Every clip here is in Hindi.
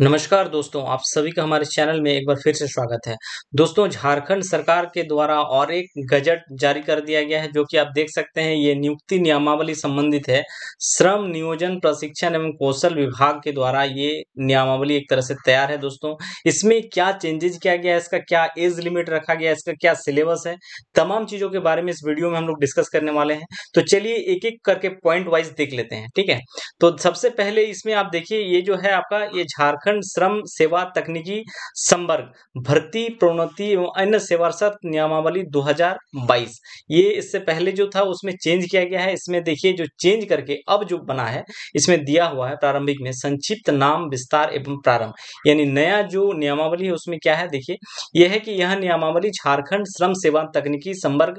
नमस्कार दोस्तों आप सभी का हमारे चैनल में एक बार फिर से स्वागत है दोस्तों झारखंड सरकार के द्वारा और एक गजट जारी कर दिया गया है जो कि आप देख सकते हैं ये नियुक्ति नियमावली संबंधित है श्रम नियोजन प्रशिक्षण एवं कौशल विभाग के द्वारा ये नियमावली एक तरह से तैयार है दोस्तों इसमें क्या चेंजेज किया गया है इसका क्या एज लिमिट रखा गया है इसका क्या सिलेबस है तमाम चीजों के बारे में इस वीडियो में हम लोग डिस्कस करने वाले हैं तो चलिए एक एक करके पॉइंट वाइज देख लेते हैं ठीक है तो सबसे पहले इसमें आप देखिए ये जो है आपका ये झारखंड उत्तराखंड श्रम सेवा तकनीकी संवर्ग भर्ती प्रोन्नति एवं अन्य सेवासत नियमावली 2022 ये इससे पहले जो था उसमें चेंज किया गया है इसमें देखिए जो चेंज करके अब जो बना है इसमें दिया हुआ है प्रारंभिक में संक्षिप्त नाम विस्तार एवं प्रारंभ यानी नया जो नियमावली है उसमें क्या है देखिए यह है कि यह नियमावली झारखंड श्रम सेवा तकनीकी संवर्ग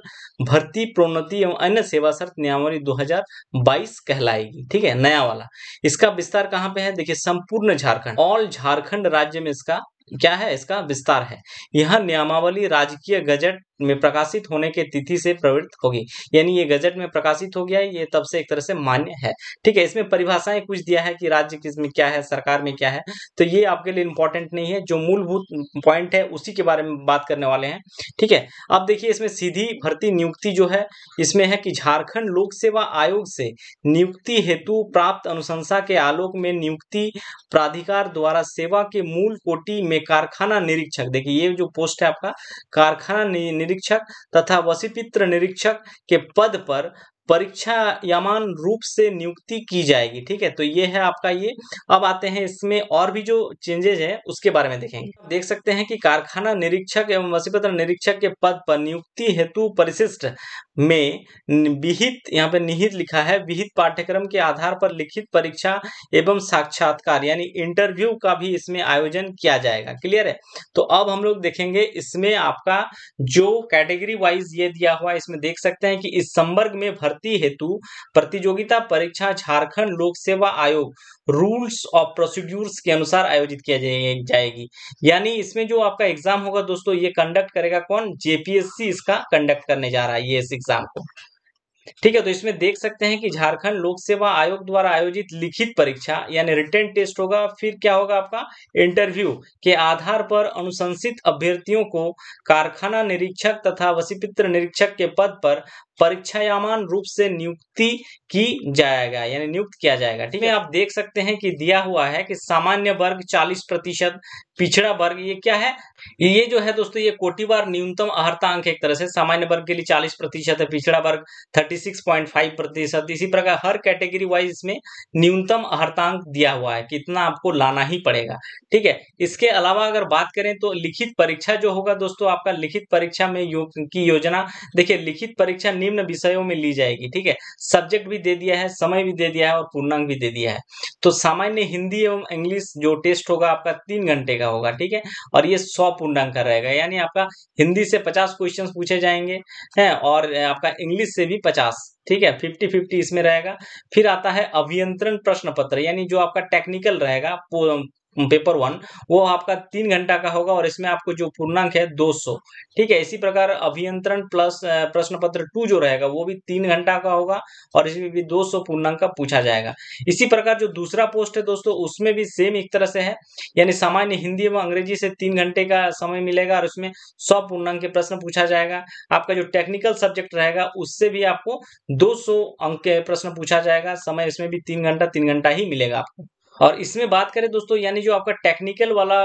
भर्ती प्रोन्नति एवं अन्य सेवा शर्त नियमावली 2022 कहलाएगी ठीक है नया वाला इसका विस्तार कहाँ पे है देखिए संपूर्ण झारखंड और स्मॉल झारखंड राज्य में इसका क्या है इसका विस्तार है यह नियमावली राजकीय गजट में प्रकाशित होने के तिथि से प्रवृत्त होगी यानी ये गजट में प्रकाशित हो गया है ये तब से एक तरह से मान्य है ठीक है इसमें परिभाषाएं कुछ दिया है कि राज्य किस में क्या है सरकार में क्या है तो ये आपके लिए इंपॉर्टेंट नहीं है जो मूलभूत पॉइंट है उसी के बारे में बात करने वाले हैं ठीक है अब देखिए इसमें सीधी भर्ती नियुक्ति जो है इसमें है कि झारखंड लोक सेवा आयोग से नियुक्ति हेतु प्राप्त अनुशंसा के आलोक में नियुक्ति प्राधिकार द्वारा सेवा के मूल कोटि में में कारखाना निरीक्षक देखिए ये जो पोस्ट है आपका कारखाना निरीक्षक तथा वसीपित्र निरीक्षक के पद पर परीक्षा यमान रूप से नियुक्ति की जाएगी ठीक है तो ये है आपका ये अब आते हैं इसमें और भी जो चेंजेज हैं उसके बारे में देखेंगे देख सकते हैं कि कारखाना निरीक्षक एवं वसीपत्र निरीक्षक के पद पर नियुक्ति हेतु परिशिष्ट में विहित यहाँ पे निहित लिखा है विहित पाठ्यक्रम के आधार पर लिखित परीक्षा एवं साक्षात्कार यानी इंटरव्यू का भी इसमें आयोजन किया जाएगा क्लियर है तो अब हम लोग देखेंगे इसमें आपका जो कैटेगरी वाइज ये दिया हुआ इसमें देख सकते हैं कि इस संवर्ग में भर्ती भर्ती हेतु प्रतियोगिता परीक्षा झारखंड लोक सेवा आयोग रूल्स ऑफ प्रोसीड्यूर्स के अनुसार आयोजित किया जाएगी यानी इसमें जो आपका एग्जाम होगा दोस्तों ये कंडक्ट करेगा कौन जेपीएससी इसका कंडक्ट करने जा रहा है ये इस एग्जाम को ठीक है तो इसमें देख सकते हैं कि झारखंड लोक सेवा आयोग द्वारा आयोजित लिखित परीक्षा यानी रिटर्न टेस्ट होगा फिर क्या होगा आपका इंटरव्यू के आधार पर अनुशंसित अभ्यर्थियों को कारखाना निरीक्षक तथा वसीपित्र निरीक्षक के पद पर परीक्षायामान रूप से नियुक्ति की जाएगा यानी नियुक्त किया जाएगा ठीक है आप देख सकते हैं कि दिया हुआ है कि सामान्य वर्ग 40 प्रतिशत पिछड़ा वर्ग ये क्या है ये जो है दोस्तों ये कोटिवार न्यूनतम अहर्तांक एक तरह से सामान्य वर्ग के लिए 40 प्रतिशत है पिछड़ा वर्ग 36.5 प्रतिशत इसी प्रकार हर कैटेगरी वाइज इसमें न्यूनतम अंक दिया हुआ है कितना आपको लाना ही पड़ेगा ठीक है इसके अलावा अगर बात करें तो लिखित परीक्षा जो होगा दोस्तों आपका लिखित परीक्षा में यो, की योजना देखिये लिखित परीक्षा निम्न विषयों में ली जाएगी ठीक है सब्जेक्ट भी दे दिया है समय भी दे दिया है और पूर्णांक भी दे दिया है तो सामान्य हिंदी एवं इंग्लिश जो टेस्ट होगा आपका तीन घंटे का रहेगा होगा ठीक है और ये सौ पूर्णांक का रहेगा यानी आपका हिंदी से पचास क्वेश्चन पूछे जाएंगे हैं और आपका इंग्लिश से भी पचास ठीक है फिफ्टी फिफ्टी इसमें रहेगा फिर आता है अभियंत्रण प्रश्न पत्र यानी जो आपका टेक्निकल रहेगा पेपर वन वो आपका तीन घंटा का होगा और इसमें आपको जो पूर्णांक है 200 ठीक है इसी प्रकार अभियंत्रण प्लस प्रश्न पत्र टू जो रहेगा वो भी तीन घंटा का होगा और इसमें भी 200 पूर्णांक का पूछा जाएगा इसी प्रकार जो दूसरा पोस्ट है दोस्तों उसमें भी सेम एक तरह से है यानी सामान्य हिंदी एवं अंग्रेजी से तीन घंटे का समय मिलेगा और उसमें सौ पूर्णांक के प्रश्न पूछा जाएगा आपका जो टेक्निकल सब्जेक्ट रहेगा उससे भी आपको दो अंक के प्रश्न पूछा जाएगा समय इसमें भी तीन घंटा तीन घंटा ही मिलेगा आपको और इसमें बात करें दोस्तों यानी जो आपका टेक्निकल वाला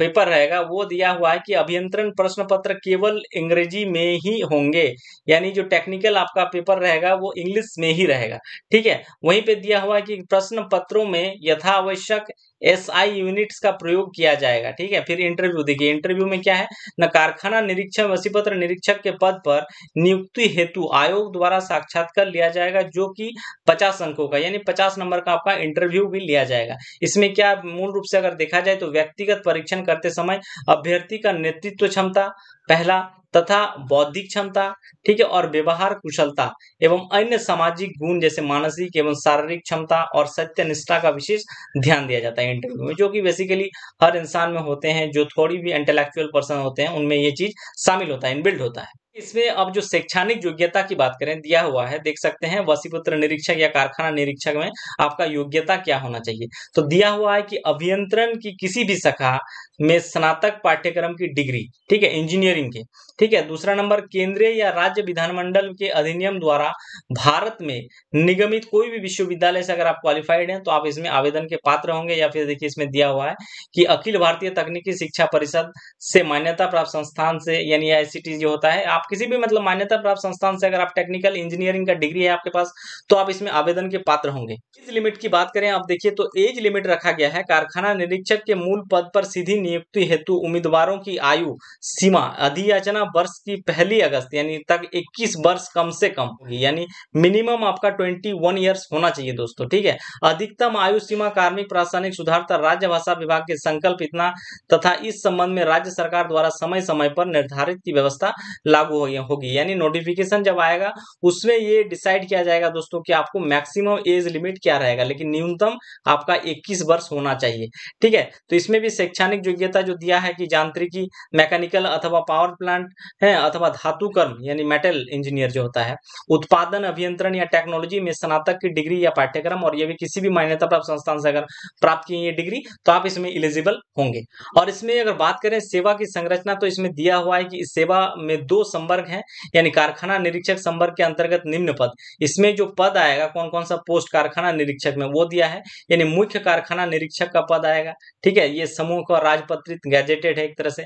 पेपर रहेगा वो दिया हुआ है कि अभियंत्रण प्रश्न पत्र केवल अंग्रेजी में ही होंगे यानी जो टेक्निकल आपका पेपर रहेगा वो इंग्लिश में ही रहेगा ठीक है वहीं पे दिया हुआ है कि प्रश्न पत्रों में यथावश्यक एस आई यूनिट्स का प्रयोग किया जाएगा ठीक है फिर इंटरव्यू देखिए इंटरव्यू में क्या है न कारखाना निरीक्षक वसीपत्र निरीक्षक के पद पर नियुक्ति हेतु आयोग द्वारा साक्षात्कार लिया जाएगा जो कि पचास अंकों का यानी पचास नंबर का आपका इंटरव्यू भी लिया जाएगा इसमें क्या मूल रूप से अगर देखा जाए तो व्यक्तिगत परीक्षण करते समय अभ्यर्थी का नेतृत्व क्षमता पहला तथा बौद्धिक क्षमता ठीक है और व्यवहार कुशलता एवं अन्य सामाजिक गुण जैसे मानसिक एवं शारीरिक क्षमता और सत्यनिष्ठा का विशेष ध्यान दिया जाता है इंटरव्यू में जो कि बेसिकली हर इंसान में होते हैं जो थोड़ी भी इंटेलेक्चुअल पर्सन होते हैं उनमें ये चीज शामिल होता है इनबिल्ड होता है इसमें अब जो शैक्षणिक योग्यता की बात करें दिया हुआ है देख सकते हैं वसीपुत्र निरीक्षक या कारखाना निरीक्षक में आपका योग्यता क्या होना चाहिए तो दिया हुआ है कि अभियंत्रण की किसी भी शाखा में स्नातक पाठ्यक्रम की डिग्री ठीक है इंजीनियरिंग के ठीक है दूसरा नंबर केंद्रीय या राज्य विधानमंडल के अधिनियम द्वारा भारत में निगमित कोई भी विश्वविद्यालय से अगर आप क्वालिफाइड हैं तो आप इसमें आवेदन के पात्र होंगे या फिर देखिए इसमें दिया हुआ है कि अखिल भारतीय तकनीकी शिक्षा परिषद से मान्यता प्राप्त संस्थान से यानी आई जो होता है आप किसी भी मतलब मान्यता प्राप्त संस्थान से अगर आप टेक्निकल इंजीनियरिंग का डिग्री है आपके पास तो आप इसमें आवेदन के पात्र होंगे एज लिमिट की बात करें आप देखिए तो एज लिमिट रखा गया है कारखाना निरीक्षक के मूल पद पर सीधी नियुक्ति हेतु उम्मीदवारों की आयु सीमा अधियाचना वर्ष की पहली अगस्त यानी तक इक्कीस वर्ष कम से कम होगी यानी मिनिमम आपका ट्वेंटी वन ईयर्स होना चाहिए दोस्तों ठीक है अधिकतम आयु सीमा कार्मिक प्रशासनिक सुधार तथा राज्य भाषा विभाग के संकल्प इतना तथा इस संबंध में राज्य सरकार द्वारा समय समय पर निर्धारित की व्यवस्था लागू वो होगी यानी नोटिफिकेशन जब आएगा उसमें ये डिसाइड किया जाएगा दोस्तों कि आपको मैक्सिमम एज लिमिट क्या रहेगा लेकिन न्यूनतम आपका 21 वर्ष होना चाहिए ठीक है तो इसमें भी शैक्षणिक योग्यता जो दिया है कि यांत्रिकी मैकेनिकल अथवा पावर प्लांट है अथवा धातु कर्म यानी मेटल इंजीनियर जो होता है उत्पादन अभियंत्रण या टेक्नोलॉजी में स्नातक की डिग्री या पाठ्यक्रम और ये भी किसी भी मान्यता प्राप्त संस्थान से अगर प्राप्त की ये डिग्री तो आप इसमें इलिजिबल होंगे और इसमें अगर बात करें सेवा की संरचना तो इसमें दिया हुआ है कि सेवा में दो सम संवर्ग है यानी कारखाना निरीक्षक संवर्ग के अंतर्गत निम्न पद इसमें जो पद आएगा कौन कौन सा पोस्ट कारखाना निरीक्षक में वो दिया है यानी मुख्य कारखाना निरीक्षक का पद आएगा ठीक है ये समूह का राजपत्रित गैजेटेड है एक तरह से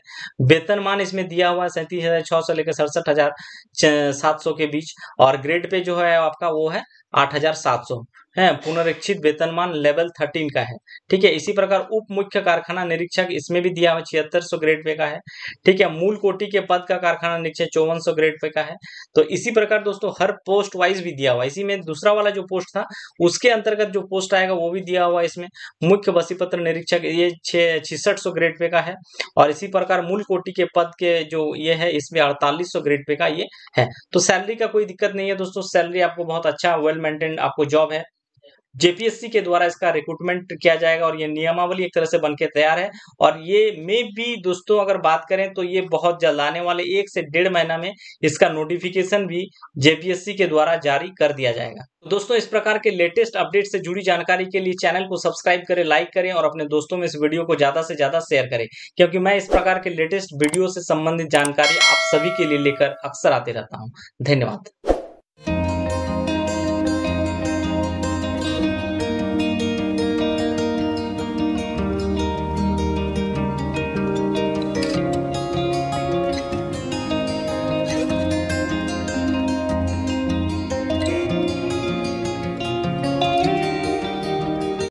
वेतनमान इसमें दिया हुआ है सैंतीस हजार छह सौ लेकर सड़सठ हजार सात सौ के बीच और ग्रेड पे जो है आपका वो है आठ हजार सात सौ है पुनरीक्षित वेतनमान लेवल थर्टीन का है ठीक है इसी प्रकार उप मुख्य कारखाना निरीक्षक इसमें भी दिया हुआ छिहत्तर सौ ग्रेड पे का है ठीक है मूल कोटि के पद का कारखाना निरीक्षक चौवन सौ ग्रेड पे का है तो इसी प्रकार दोस्तों हर पोस्ट वाइज भी दिया हुआ इसी में दूसरा वाला जो पोस्ट था उसके अंतर्गत जो पोस्ट आएगा वो भी दिया हुआ इसमें मुख्य बसी पत्र निरीक्षक ये छिसठ सौ ग्रेड पे का है और इसी प्रकार मूल कोटि के पद के जो ये है इसमें अड़तालीस सौ ग्रेड पे का ये है तो सैलरी का कोई दिक्कत नहीं है दोस्तों सैलरी आपको बहुत अच्छा वेल मेंटेन आपको जॉब है जेपीएससी के द्वारा इसका रिक्रूटमेंट किया जाएगा और ये नियमावली एक तरह से बनके तैयार है और ये मे भी दोस्तों अगर बात करें तो ये बहुत जल्द आने वाले एक से डेढ़ महीना में इसका नोटिफिकेशन भी जेपीएससी के द्वारा जारी कर दिया जाएगा दोस्तों इस प्रकार के लेटेस्ट अपडेट से जुड़ी जानकारी के लिए चैनल को सब्सक्राइब करें लाइक करें और अपने दोस्तों में इस वीडियो को ज्यादा से ज्यादा शेयर करें क्योंकि मैं इस प्रकार के लेटेस्ट वीडियो से संबंधित जानकारी आप सभी के लिए लेकर अक्सर आते रहता हूँ धन्यवाद